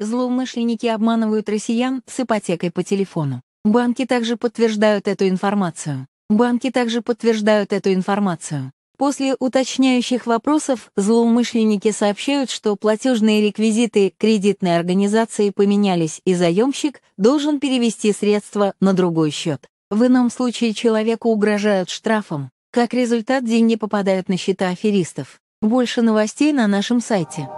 Злоумышленники обманывают россиян с ипотекой по телефону. Банки также подтверждают эту информацию. Банки также подтверждают эту информацию. После уточняющих вопросов злоумышленники сообщают, что платежные реквизиты кредитной организации поменялись, и заемщик должен перевести средства на другой счет. В ином случае человеку угрожают штрафом. Как результат, деньги попадают на счета аферистов. Больше новостей на нашем сайте.